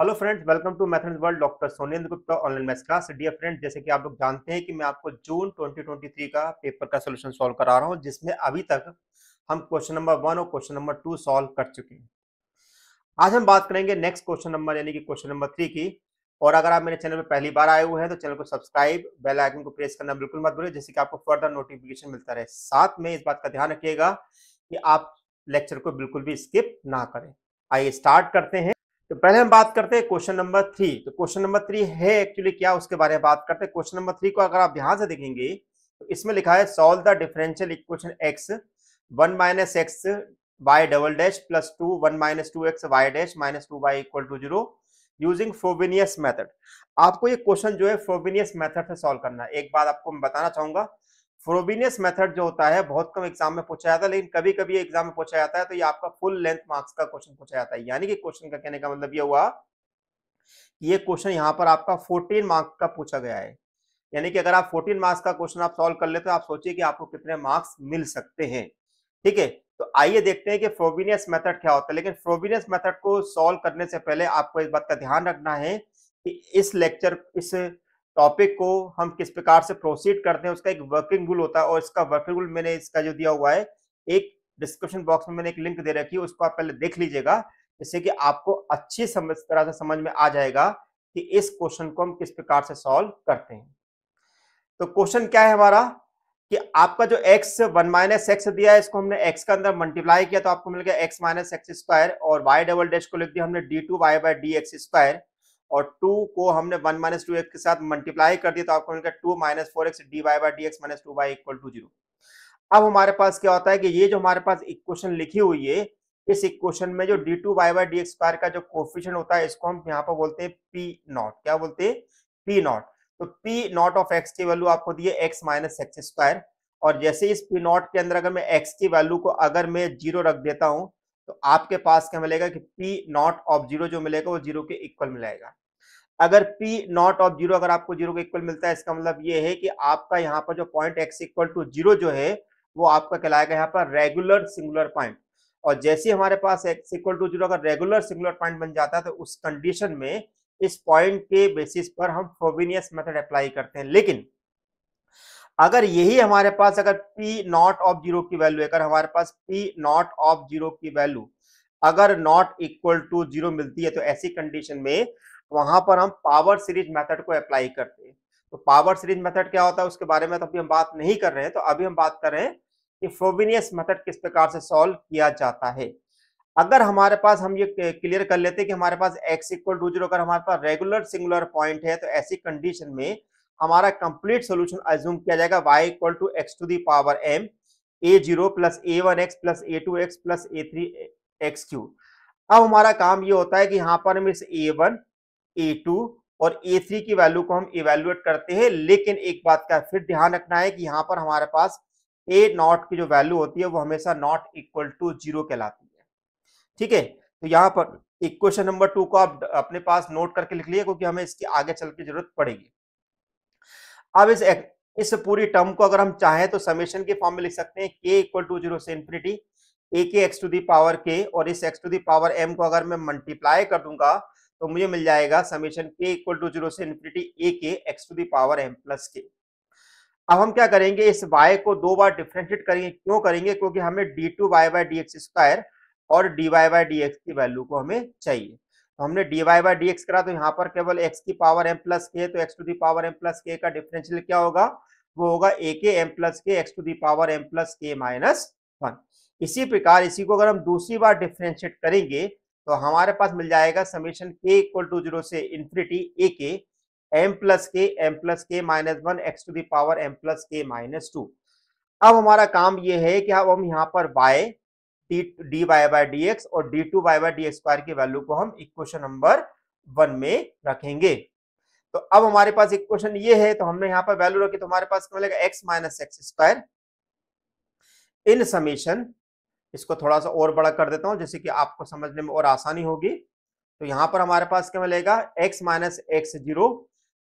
hello friends welcome to mathematics world doctor Sonendra Gupta online maths class dear friends जैसे कि आप लोग जानते हैं कि मैं आपको जून 2023 का पेपर का सोल्यूशन सॉल्व करा रहा हूं जिसमें अभी तक हम क्वेश्चन नंबर वन और क्वेश्चन नंबर टू सॉल्व कर चुके हैं आज हम बात करेंगे नेक्स्ट क्वेश्चन नंबर यानी कि क्वेश्चन नंबर थ्री की और अगर आप मेरे चैनल पर पहली बार आए हुए हैं तो चैनल को सब्सक्राइब बेल आइकन को प्रेस करना बिल्कुल मत भूलिए जिससे कि आपको फर्दर नोटिफिकेशन मिलता रहे साथ में इस बात का ध्यान रखिएगा कि आप लेक्चर को बिल्कुल भी स्किप ना करें आइए स्टार्ट करते हैं तो पहले हम बात करते हैं क्वेश्चन नंबर थ्री तो क्वेश्चन नंबर थ्री है एक्चुअली क्या उसके बारे में बात करते हैं क्वेश्चन नंबर थ्री को अगर आप ध्यान से देखेंगे तो इसमें लिखा है solve the differential equation x one minus x y double dash plus two one minus two x y dash minus two y equal to zero using Frobenius method आपको ये क्वेश्चन जो है फोबिनियस मेथड से सॉल्व करना है एक बात आपको मैं बताना चाहूंगा फ्रोबिनियस मेथड जो होता है बहुत कम एग्जाम में पूछा जाता है लेकिन कभी कभी एग्जाम में पूछा जाता है तो ये आपका फुल लेंथ मार्क्स का क्वेश्चन पूछा जाता है यानी कि क्वेश्चन का कहने का मतलब ये हुआ ये क्वेश्चन यहाँ पर आपका 14 मार्क्स का पूछा गया है यानी कि अगर आप 14 मार्क्स का क्वेश्चन आप सॉल्व कर लेते हो तो आप सोचिए कि आपको कितने मार्क्स मिल सकते हैं ठीक है तो आइए देखते हैं कि फ्रोबिनियस मेथड क्या होता है लेकिन फ्रोबिनियस मेथड को सॉल्व करने से पहले आपको इस बात का ध्यान रखना है कि इस लेक्चर इस टॉपिक को हम किस प्रकार से प्रोसीड करते हैं उसका एक वर्किंग रूल होता है और इसका वर्किंग रूल मैंने इसका जो दिया हुआ है एक डिस्क्रिप्शन बॉक्स में मैंने एक लिंक दे रखी है उसको आप पहले देख लीजिएगा जिससे कि आपको अच्छी समझ तरह से समझ में आ जाएगा कि इस क्वेश्चन को हम किस प्रकार से सॉल्व करते हैं तो क्वेश्चन क्या है हमारा कि आपका जो x वन माइनस एक्स दिया है इसको हमने x के अंदर मल्टीप्लाई किया तो आपको मिल गया x माइनस एक्स स्क्वायर और y डबल डैश को लिख दिया हमने d two y by d x square और टू को हमने वन माइनस टू एक्स के साथ मल्टीप्लाई कर दिया तो आपको मिलकर two minus four x d y by d x minus two y equal to zero अब हमारे पास क्या होता है कि ये जो हमारे पास इक्वेशन लिखी हुई है इस इक्वेशन में जो d two y by d x square का जो कोफिशियंट होता है इसको हम यहाँ पर बोलते हैं पी नॉट क्या बोलते हैं पी नॉट तो पी नॉट ऑफ एक्स की वैल्यू आपको दिए एक्स माइनस एक्स स्क्वायर और जैसे इस पी नॉट के अंदर अगर मैं एक्स की वैल्यू को अगर मैं जीरो रख देता हूँ तो आपके पास क्या मिलेगा कि पी नॉट ऑफ जीरो जो मिलेगा वो जीरो के इक्वल मिलेगा अगर पी नॉट ऑफ जीरो अगर आपको जीरो के इक्वल मिलता है इसका मतलब ये है कि आपका यहाँ पर जो point x equal to zero जो है वो आपका कहलाएगा यहाँ पर रेगुलर सिंगुलर पॉइंट और जैसे हमारे पास एक्स इक्वल टू जीरो अगर रेगुलर सिंगुलर पॉइंट बन जाता है तो उस कंडीशन में इस पॉइंट के बेसिस पर हम फोबिनियस मेथड अप्लाई करते हैं लेकिन अगर यही हमारे पास अगर पी नॉट ऑफ जीरो की वैल्यू अगर हमारे पास पी नॉट ऑफ जीरो की वैल्यू अगर नॉट इक्वल टू जीरो मिलती है तो ऐसी कंडीशन में वहां पर हम पावर सीरीज मेथड को अप्लाई करते हैं तो पावर सीरीज मेथड क्या होता है उसके बारे में तो अभी हम बात नहीं कर रहे हैं तो अभी हम बात कर रहे हैं कि फोबिनियस मेथड किस प्रकार से सॉल्व किया जाता है अगर हमारे पास हम ये क्लियर कर लेते हैं कि हमारे पास x इक्वल टू जीरो अगर हमारे पास रेगुलर सिंगुलर पॉइंट है तो ऐसी कंडीशन में हमारा कंप्लीट सोल्यूशन एज्यूम किया जाएगा y equal to x to power m a zero plus a one x plus a two x plus a three x cube अब हमारा काम ये होता है कि यहाँ पर हम इस ए वन ए टू और ए थ्री की वैल्यू को हम इवेल्युएट करते हैं लेकिन एक बात का फिर ध्यान रखना है कि यहाँ पर हमारे पास ए नॉट की जो वैल्यू होती है वो हमेशा नॉट इक्वल टू जीरो कहलाती है ठीक है तो यहाँ पर इक्वेशन नंबर टू को आप अपने पास नोट करके लिख लिए क्योंकि हमें इसकी आगे चल के जरूरत पड़ेगी अब इस इस पूरी टर्म को अगर हम चाहें तो समेशन के फॉर्म में लिख सकते हैं के इक्वल टू जीरो से infinity a k x to the power k और इस x to the power m को अगर मैं मल्टीप्लाई कर दूंगा तो मुझे मिल जाएगा summation k equal to zero से infinity a k x to the power m plus k अब हम क्या करेंगे इस y को दो बार डिफ्रेंशिएट करेंगे क्यों करेंगे क्योंकि हमें d two y by d x square और d y by d x की वैल्यू को हमें चाहिए तो हमने d y by d x करा तो यहाँ पर केवल एक्स की पावर एम प्लस के तो x to the power m plus k का डिफरेंशियल क्या होगा वो होगा a k m plus k x to the power m plus k minus one इसी प्रकार इसी को अगर हम दूसरी बार डिफ्रेंशिएट करेंगे तो हमारे पास मिल जाएगा summation k equal to zero से infinity a k m plus k m plus k minus one x to the power m plus k minus two अब हमारा काम ये है कि अब हम यहाँ पर y d d y by d x और d two y by d square की वैल्यू को हम इक्वेशन नंबर वन में रखेंगे तो अब हमारे पास इक्वेशन ये है तो हमने यहाँ पर वैल्यू रखी तो हमारे पास क्या मिलेगा x minus x square in summation इसको थोड़ा सा और बड़ा कर देता हूं जैसे कि आपको समझने में और आसानी होगी तो यहां पर हमारे पास क्या मिलेगा x minus x zero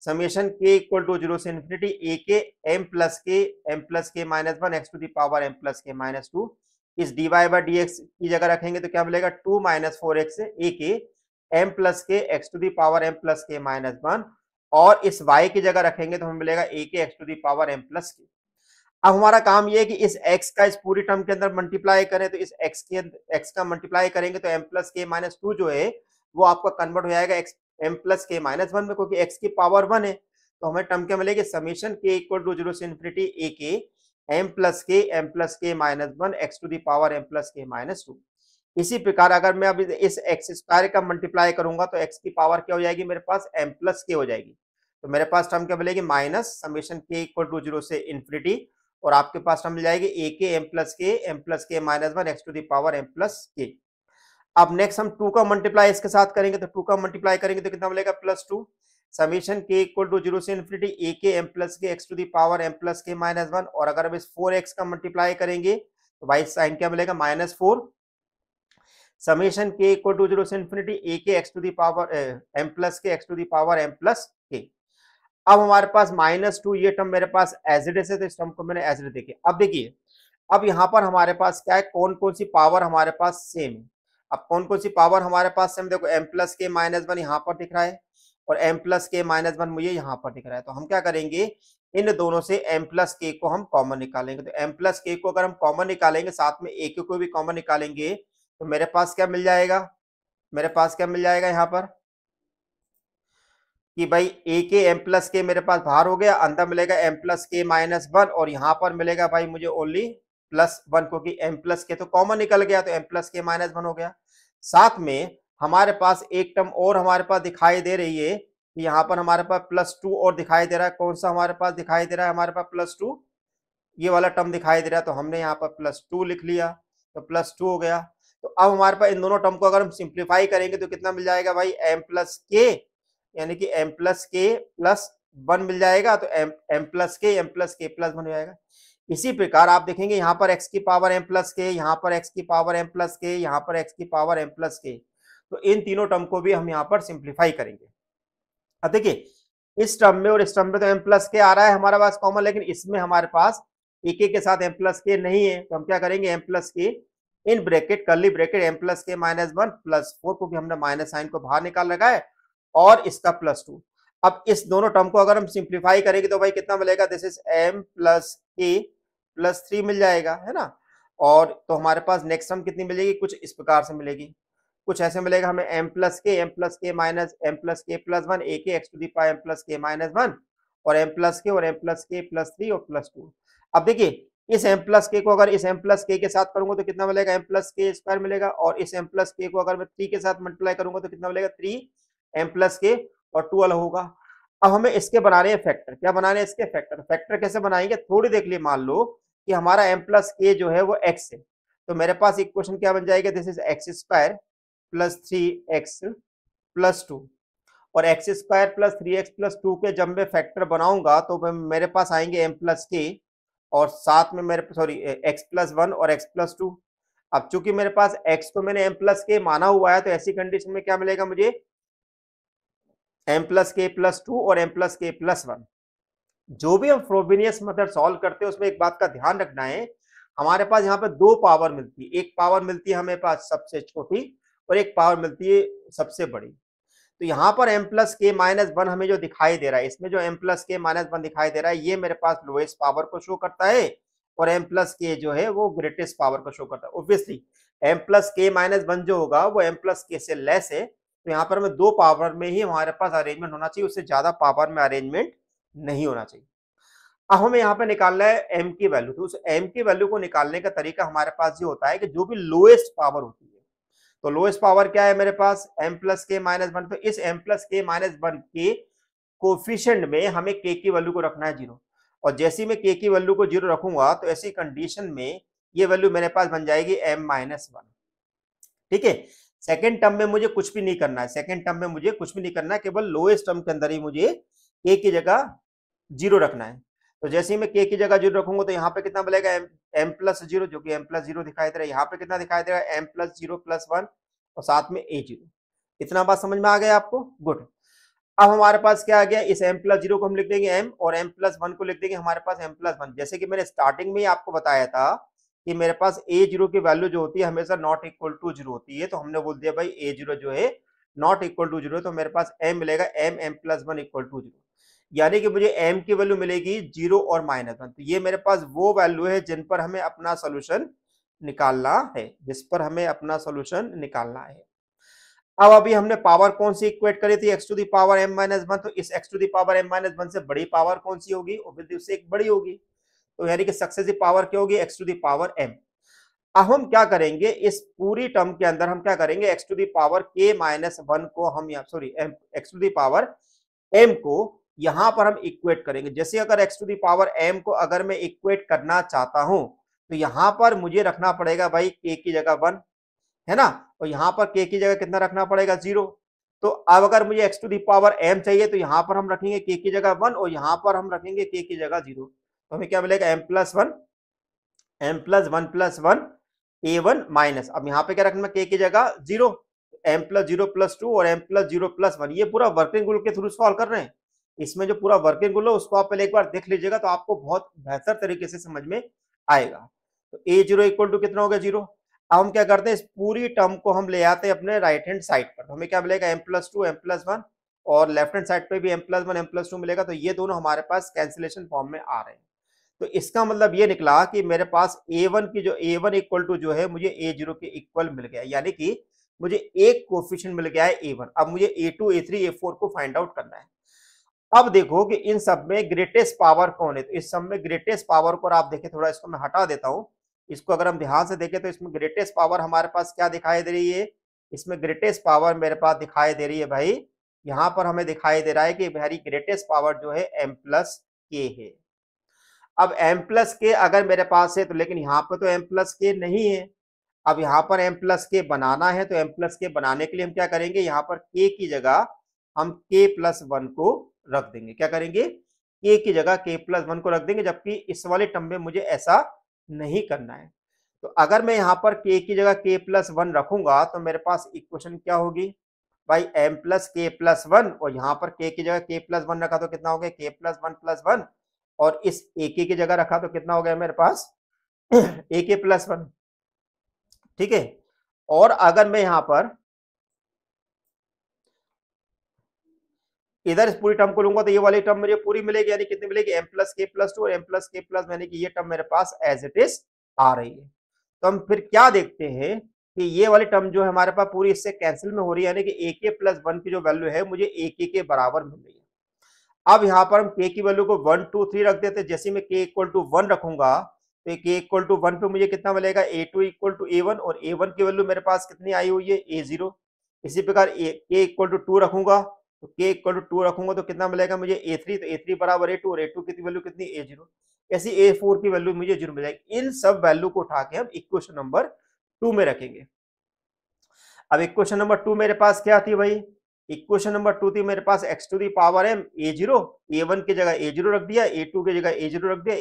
summation k equal to zero से infinity a k m plus k m plus k minus one x to the power m plus k minus two इस d y by d x की जगह रखेंगे तो क्या मिलेगा two minus four x a k m plus k x to the power m plus k minus one और इस Y की जगह रखेंगे तो हमें मिलेगा a k x to the power m plus k अब हमारा काम यह है कि इस x का इस पूरी टर्म के अंदर मल्टीप्लाई करें तो इस x के x का मल्टीप्लाई करेंगे तो m plus k minus two जो है वो आपका कन्वर्ट हो जाएगा x m plus k minus one में क्योंकि x की पावर वन है तो हमें टर्म क्या मिलेगी summation k equal to zero से infinity a k m plus k m plus k minus one x to the power m plus k minus two इसी प्रकार अगर मैं अभी इस एक्स स्क्वायर का मल्टीप्लाई करूंगा तो एक्स की पावर क्या हो जाएगी मेरे पास एम प्लस के हो जाएगी तो मेरे पास टर्म क्या मिलेगी minus summation k equal to zero से इन्फिनिटी और आपके पास टर्म मिल जाएगी a k m plus k m plus k minus one x to the power m plus k अब नेक्स्ट हम टू का मल्टीप्लाई इसके साथ करेंगे तो टू का मल्टीप्लाई करेंगे तो कितना मिलेगा plus two summation k equal to zero से infinity a k m plus k x to the power m plus k minus one और अगर हम इस फोर एक्स का मल्टीप्लाई करेंगे तो भाई साइन क्या मिलेगा minus four summation k equal to zero से infinity a k x to the power m plus k x to the power m plus k अब हमारे पास माइनस टू ये टर्म मेरे पास एज इट इज है तो इस टर्म को मैंने एज इट देखे अब देखिए अब यहाँ पर हमारे पास क्या है कौन कौन सी पावर हमारे पास सेम है अब कौन कौन सी पावर हमारे पास सेम देखो m plus k minus one यहाँ पर दिख रहा है और m plus k minus one मुझे यहाँ पर दिख रहा है तो हम क्या करेंगे इन दोनों से एम प्लस के को हम कॉमन निकालेंगे तो एम प्लस के को अगर हम कॉमन निकालेंगे साथ में ए के को भी कॉमन निकालेंगे तो मेरे पास क्या मिल जाएगा मेरे पास क्या मिल जाएगा यहाँ पर कि भाई ए के एम प्लस के मेरे पास बाहर हो गया अंदर मिलेगा m plus k minus one और यहाँ पर मिलेगा भाई मुझे ओनली प्लस वन क्योंकि एम प्लस के तो कॉमन निकल गया तो m plus k minus one हो गया साथ में हमारे पास एक टर्म और हमारे पास दिखाई दे रही है कि यहाँ पर हमारे पास प्लस टू और दिखाई दे रहा है कौन सा हमारे पास दिखाई दे रहा है हमारे पास प्लस टू ये वाला टर्म दिखाई दे रहा है तो हमने यहाँ पर प्लस टू लिख लिया तो प्लस टू हो गया तो अब हमारे पास इन दोनों टर्म को अगर हम सिंप्लीफाई करेंगे तो कितना मिल जाएगा भाई एम प्लस के यानी कि m plus k plus one मिल जाएगा तो m m plus k m plus k plus one हो जाएगा इसी प्रकार आप देखेंगे यहाँ पर एक्स की पावर एम प्लस के यहाँ पर एक्स की पावर एम प्लस के यहाँ पर एक्स की पावर एम प्लस के तो इन तीनों टर्म को भी हम यहाँ पर सिंप्लीफाई करेंगे देखिए इस टर्म में और इस टर्म में तो एम प्लस के आ रहा है हमारे पास कॉमन लेकिन इसमें हमारे पास एक के, साथ एम प्लस के नहीं है तो हम क्या करेंगे m plus k in bracket curly bracket m plus k minus one plus four क्योंकि हमने माइनस साइन को बाहर निकाल रखा है और इसका प्लस टू अब इस दोनों टर्म को अगर हम सिंप्लीफाई करेंगे तो भाई कितना मिलेगा this is m plus k plus three मिल जाएगा है ना और तो हमारे पास नेक्स्ट टर्म कितनी मिलेगी कुछ इस प्रकार से मिलेगी कुछ ऐसे मिलेगा हमें m plus k m plus k minus m plus k plus one a k x to the power m plus k minus one और एम प्लस के और m plus k plus three और plus two अब देखिए इस m plus के को अगर इस एम प्लस के के साथ करूंगा तो कितना मिलेगा एम प्लस के स्क्वायर मिलेगा और इस एम प्लस के को अगर मैं थ्री के साथ मल्टीप्लाई करूंगा तो कितना मिलेगा थ्री एम प्लस के और अलग होगा अब हमें इसके बना रहे हैं फैक्टर क्या बनाने हैं इसके फैक्टर फैक्टर कैसे बनाएंगे थोड़ी देख लिए मान लो कि हमारा एम प्लस के जो है वो एक्स है तो मेरे पास एक क्वेश्चन क्या बन जाएगा this is x square plus three x plus two और x square plus three x plus two के जब मैं फैक्टर बनाऊंगा तो मेरे पास आएंगे एम प्लस के और साथ में मेरे सॉरी एक्स प्लस वन और एक्स प्लस टू अब चूंकि मेरे पास एक्स को मैंने एम प्लस के माना हुआ है तो ऐसी कंडीशन में क्या मिलेगा मुझे m plus k plus two और m plus k plus one जो भी हम फ्रोबिनियस मेथड सॉल्व करते हैं उसमें एक बात का ध्यान रखना है हमारे पास यहाँ पे दो पावर मिलती है एक पावर मिलती है हमारे पास सबसे छोटी और एक पावर मिलती है सबसे बड़ी तो यहाँ पर m plus k minus one हमें जो दिखाई दे रहा है इसमें जो m plus k minus one दिखाई दे रहा है ये मेरे पास लोएस्ट पावर को शो करता है और एम प्लस के जो है वो ग्रेटेस्ट पावर को शो करता है obviously m plus k minus one जो होगा वो एम प्लस के से लेस है तो यहाँ पर हमें दो पावर में ही हमारे पास अरेंजमेंट होना चाहिए उससे ज्यादा पावर में अरेंजमेंट नहीं होना चाहिए अब हमें यहाँ पर निकालना है एम की वैल्यू तो उस एम की वैल्यू को निकालने का तरीका हमारे पास ये होता है कि जो भी लोएस्ट पावर होती है तो लोएस्ट पावर क्या है मेरे पास m plus k minus one तो इस m plus k minus one के कोफिशेंट में हमें के की वैल्यू को रखना है जीरो और जैसी मैं के की वैल्यू को जीरो रखूंगा तो ऐसी कंडीशन में ये वैल्यू मेरे पास बन जाएगी एम माइनस वन ठीक है सेकेंड टर्म में मुझे कुछ भी नहीं करना है सेकेंड टर्म में मुझे कुछ भी नहीं करना है केवल लोएस्ट टर्म के अंदर ही मुझे के की जगह जीरो रखना है तो जैसे ही मैं के की जगह जीरो रखूंगा तो यहाँ पे कितना बनेगा एम एम प्लस जीरो जो कि एम प्लस जीरो दिखाई दे रहा है यहाँ पे कितना दिखाई दे रहा है m plus zero plus one और साथ में ए जीरो इतना बात समझ में आ गया आपको गुड अब हमारे पास क्या आ गया इस एम प्लस जीरो को हम लिख देंगे एम और एम प्लस वन को लिख देंगे हमारे पास एम प्लस वन जैसे कि मैंने स्टार्टिंग में ही आपको बताया था कि मेरे पास ए जीरो की वैल्यू जो होती है हमेशा नॉट इक्वल टू जीरो होती है तो हमने बोल दिया भाई ए जीरो जो है नॉट इक्वल टू जीरो तो मेरे पास एम मिलेगा m m plus one equal to zero यानी कि मुझे एम की वैल्यू मिलेगी जीरो और माइनस वन तो ये मेरे पास वो वैल्यू है जिन पर हमें अपना सोल्यूशन निकालना है जिस पर हमें अपना सोल्यूशन निकालना है अब अभी हमने पावर कौन सी इक्वेट करी थी x to the power m minus one तो इस x to the power m minus one से बड़ी पावर कौन सी होगी ऑब्वियसली उससे एक बड़ी होगी तो यानी कि सक्सेसिव पावर क्या होगी x to the power m अब हम क्या करेंगे इस पूरी टर्म के अंदर हम क्या करेंगे x to the power k minus one को हम यहाँ sorry x to the power m को यहां पर हम इक्वेट करेंगे जैसे अगर एक्स टू दावर एम को अगर मैं इक्वेट करना चाहता हूं तो यहां पर मुझे रखना पड़ेगा भाई के की जगह वन है ना और यहां पर के की जगह कितना रखना पड़ेगा जीरो तो अब अगर मुझे एक्स टू दावर एम चाहिए तो यहाँ पर हम रखेंगे के की जगह वन और यहाँ पर हम रखेंगे के की जगह जीरो तो हमें क्या मिलेगा m plus one m plus one plus one a one minus अब यहां पर क्या रखना के की जगह zero m plus zero plus two और m plus zero plus one ये पूरा वर्किंग रूल के थ्रू सॉल्व कर रहे हैं इसमें जो पूरा वर्किंग रूल है उसको आप पहले एक बार देख लीजिएगा तो आपको बहुत बेहतर तरीके से समझ में आएगा तो ए जीरो इक्वल टू कितना होगा जीरो अब हम क्या करते हैं इस पूरी टर्म को हम ले आते हैं अपने राइट हैंड साइड पर तो हमें क्या मिलेगा m plus two m plus one और लेफ्ट हैंड साइड पे भी m plus one m plus two मिलेगा तो ये दोनों हमारे पास कैंसिलेशन फॉर्म में आ रहे हैं तो इसका मतलब ये निकला कि मेरे पास ए वन की जो ए वन इक्वल टू जो है मुझे ए जीरो के इक्वल मिल गया यानी कि मुझे एक कोफिशियंट मिल गया है ए वन अब मुझे a two a three a four को फाइंड आउट करना है अब देखो कि इन सब में ग्रेटेस्ट पावर कौन है तो इस सब में ग्रेटेस्ट पावर को आप देखें थोड़ा इसको मैं हटा देता हूँ इसको अगर हम ध्यान से देखें तो इसमें ग्रेटेस्ट पावर हमारे पास क्या दिखाई दे रही है इसमें ग्रेटेस्ट पावर मेरे पास दिखाई दे रही है भाई यहाँ पर हमें दिखाई दे रहा है कि भाई ग्रेटेस्ट पावर जो है एम प्लस के है अब एम प्लस के अगर मेरे पास है तो लेकिन यहाँ पर तो एम प्लस के नहीं है अब यहाँ पर एम प्लस के बनाना है तो एम प्लस के बनाने के लिए हम क्या करेंगे यहाँ पर के की जगह हम के प्लस वन को रख देंगे क्या करेंगे ए की जगह के प्लस वन को रख देंगे जबकि इस वाले टर्म में मुझे ऐसा नहीं करना है तो अगर मैं यहाँ पर के की जगह के प्लस वन रखूंगा तो मेरे पास इक्वेशन क्या होगी भाई m plus k plus one और यहाँ पर k की जगह k प्लस वन रखा तो कितना हो गया के प्लस वन प्लस वन और इस ए के की जगह रखा तो कितना हो गया मेरे पास ए के प्लस वन ठीक है और अगर मैं यहाँ पर इधर इस पूरी टर्म को लूंगा तो ये वाली टर्म मेरी पूरी मिलेगी यानी कितनी मिलेगी m plus k plus two और एम प्लस के प्लस यानी कि ये टर्म मेरे पास एज इट इज आ रही है तो हम फिर क्या देखते हैं कि ये वाली टर्म जो है हमारे पास पूरी इससे कैंसिल में हो रही है यानी कि ए के प्लस वन की जो वैल्यू है मुझे ए के के बराबर मिल रही है अब यहाँ पर हम के की वैल्यू को वन टू थ्री रख देते जैसे मैं के इक्वल टू वन रखूंगा तो के इक्वल टू वन पे मुझे कितना मिलेगा a two equal to a one और ए वन की वैल्यू मेरे पास कितनी आई हुई है ए जीरो इसी प्रकार ए के इक्वल टू टू रखूंगा तो के इक्वल टू टू रखूंगा तो कितना मिलेगा मुझे ए थ्री तो ए थ्री बराबर ए टू और ए टू की वैल्यू कितनी ए जीरो ऐसी ए फोर की वैल्यू मुझे जीरो मिल जाएगी इन सब वैल्यू को उठा के हम इक्वेशन नंबर टू में रखेंगे अब इक्वेशन नंबर टू मेरे पास क्या थी भाई इक्वेशन नंबर टू थी मेरे पास x to the power m a zero a one की जगह ए जीरो रख दिया ए टू की जगह ए जीरो रख दिया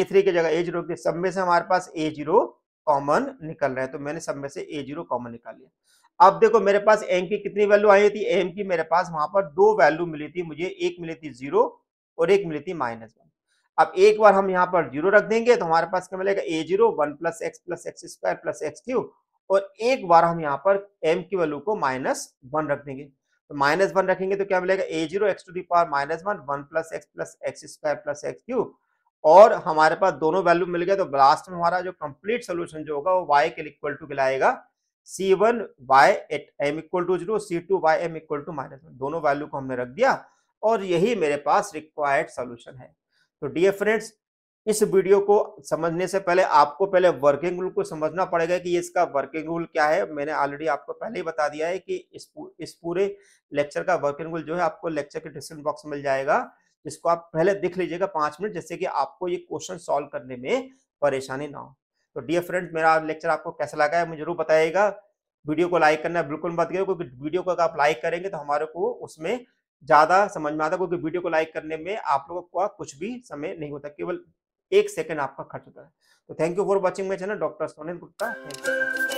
ए थ्री की जगह ए जीरो रख दिया सब में से हमारे पास ए जीरो कॉमन निकल रहे हैं तो मैंने सब में से ए जीरो कॉमन निकाल लिया अब देखो मेरे पास एम की कितनी वैल्यू आई थी एम की मेरे पास वहां पर दो वैल्यू मिली थी मुझे एक मिली थी जीरो और एक मिली थी माइनस वन अब एक बार हम यहाँ पर जीरो रख देंगे तो हमारे पास क्या मिलेगा a zero one plus x plus x square plus x cube और एक बार हम यहाँ पर एम की वैल्यू को माइनस वन रख देंगे तो माइनस वन रखेंगे तो क्या मिलेगा a zero x to the power minus one one plus x plus x square plus x cube और हमारे पास दोनों वैल्यू मिल गए तो लास्ट में हमारा जो कंप्लीट सोल्यूशन जो होगा वो वाई के इक्वल टू गिलाएगा c one y at m equal to zero c two y m equal to minus one दोनों वैल्यू को हमने रख दिया और यही मेरे पास रिक्वायर्ड सोल्यूशन है तो डियर फ्रेंड्स इस वीडियो को समझने से पहले आपको पहले वर्किंग रूल को समझना पड़ेगा कि इसका वर्किंग रूल क्या है मैंने ऑलरेडी आपको पहले ही बता दिया है कि इस इस पूरे लेक्चर का वर्किंग रूल जो है आपको लेक्चर के डिस्क्रिप्शन बॉक्स मिल जाएगा इसको आप पहले देख लीजिएगा पांच मिनट जैसे कि आपको ये क्वेश्चन सॉल्व करने में परेशानी ना हो तो डियर फ्रेंड मेरा लेक्चर आपको कैसा लगा है मुझे जरूर बताइएगा वीडियो को लाइक करना बिल्कुल मत गए क्योंकि वीडियो को अगर आप लाइक करेंगे तो हमारे को उसमें ज़्यादा समझ में आता है क्योंकि वीडियो को लाइक करने में आप लोगों का कुछ भी समय नहीं होता केवल एक सेकेंड आपका खर्च होता है तो thank you for watching my channel doctor Sonil Gupta thank you